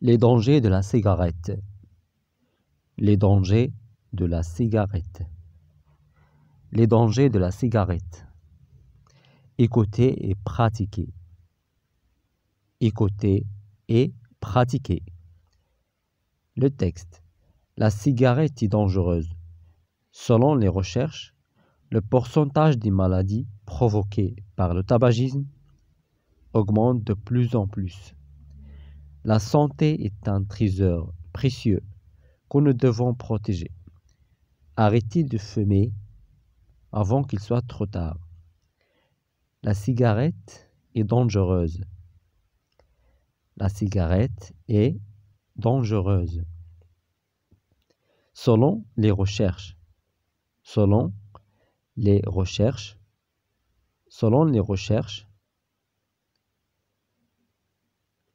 Les dangers de la cigarette. Les dangers de la cigarette. Les dangers de la cigarette. Écoutez et pratiquez. Écoutez et pratiquez. Le texte. La cigarette est dangereuse. Selon les recherches, le pourcentage des maladies provoquées par le tabagisme augmente de plus en plus. La santé est un trésor précieux que nous devons protéger. Arrêtez de fumer avant qu'il soit trop tard. La cigarette est dangereuse. La cigarette est dangereuse. Selon les recherches, selon les recherches, selon les recherches,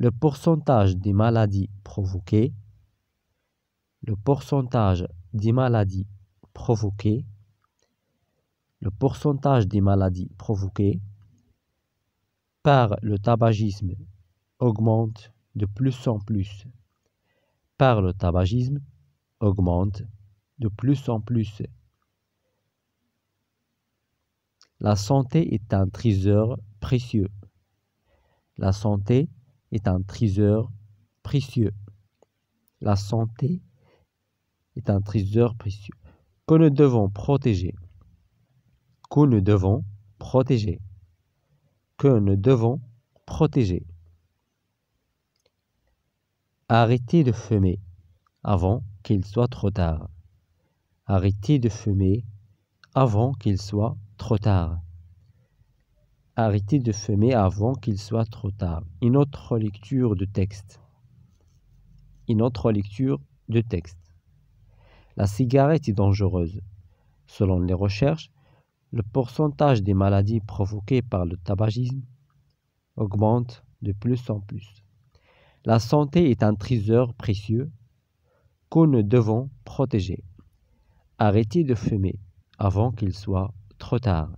le pourcentage des maladies provoquées, le pourcentage des maladies provoquées, le pourcentage des maladies provoquées par le tabagisme augmente de plus en plus. Par le tabagisme augmente de plus en plus. La santé est un trésor précieux. La santé est un trésor précieux. La santé est un trésor précieux que nous devons protéger. Que nous devons protéger. Que nous devons protéger. Arrêtez de fumer avant qu'il soit trop tard. Arrêtez de fumer avant qu'il soit trop tard. Arrêtez de fumer avant qu'il soit trop tard. Une autre lecture de texte. Une autre lecture de texte. La cigarette est dangereuse. Selon les recherches, le pourcentage des maladies provoquées par le tabagisme augmente de plus en plus. La santé est un trésor précieux que nous devons protéger. Arrêtez de fumer avant qu'il soit trop tard.